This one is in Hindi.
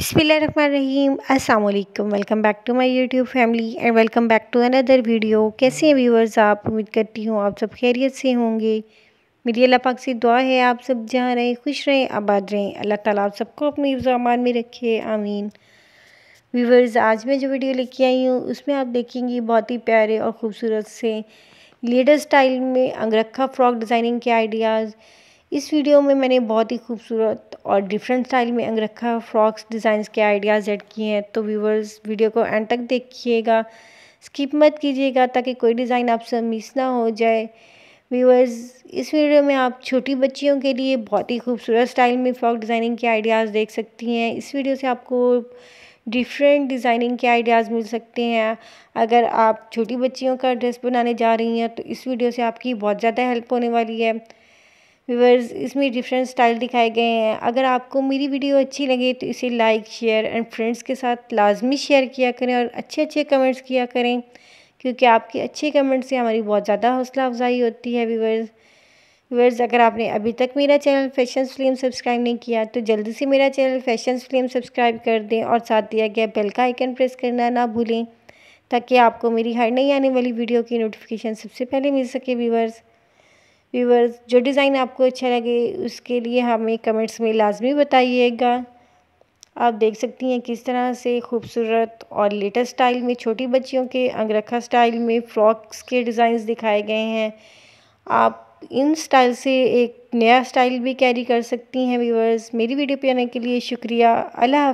बिसमीम अस्सलाम वालेकुम welcome back to my YouTube family and welcome back to another video कैसे हैं व्यूवर्स आप उम्मीद करती हूँ आप सब खैरियत से होंगे मेरी अल्लाह पाक से दुआ है आप सब जहाँ रहें खुश रहें आबाद रहें अल्लाह ताला आप सबको अपने अमान में रखे आमीन व्यूवर्स आज मैं जो वीडियो लेके आई हूँ उसमें आप देखेंगी बहुत ही प्यारे और ख़ूबसूरत से लेडर स्टाइल में अंगरखा फ़्रॉक डिज़ाइनिंग के आइडियाज़ इस वीडियो में मैंने बहुत ही खूबसूरत और डिफरेंट स्टाइल में अंगरखा फ्रॉक्स डिज़ाइंस के आइडियाज़ ऐड किए हैं तो व्यूवर्स वीडियो को एंड तक देखिएगा स्किप मत कीजिएगा ताकि कोई डिज़ाइन आपसे मिस ना हो जाए व्यूवर्स इस वीडियो में आप छोटी बच्चियों के लिए बहुत ही खूबसूरत स्टाइल में फ्रॉक डिज़ाइनिंग के आइडियाज़ देख सकती हैं इस वीडियो से आपको डिफरेंट डिज़ाइनिंग के आइडियाज़ मिल सकते हैं अगर आप छोटी बच्चियों का ड्रेस बनाने जा रही हैं तो इस वीडियो से आपकी बहुत ज़्यादा हेल्प होने वाली है व्यूवर्स इसमें डिफरेंट स्टाइल दिखाए गए हैं अगर आपको मेरी वीडियो अच्छी लगे तो इसे लाइक शेयर एंड फ्रेंड्स के साथ लाजमी शेयर किया करें और अच्छे अच्छे कमेंट्स किया करें क्योंकि आपके अच्छे कमेंट्स से हमारी बहुत ज़्यादा हौसला अफजाई होती है व्यूवर्स व्यूवर्स अगर आपने अभी तक मेरा चैनल फैशन फिल्म सब्सक्राइब नहीं किया तो जल्दी से मेरा चैनल फैशन फिल्म सब्सक्राइब कर दें और साथ दिया गया बेल का आइकन प्रेस करना ना भूलें ताकि आपको मेरी हर नई आने वाली वीडियो की नोटिफिकेशन सबसे पहले मिल सके व्यूवर्स व्यूवर्स जो डिज़ाइन आपको अच्छा लगे उसके लिए हमें कमेंट्स में लाजमी बताइएगा आप देख सकती हैं किस तरह से खूबसूरत और लेटेस्ट स्टाइल में छोटी बच्चियों के अंगरखा स्टाइल में फ्रॉक्स के डिज़ाइंस दिखाए गए हैं आप इन स्टाइल से एक नया स्टाइल भी कैरी कर सकती हैं व्यूवर्स मेरी वीडियो पे आने के लिए शुक्रिया अल्लाह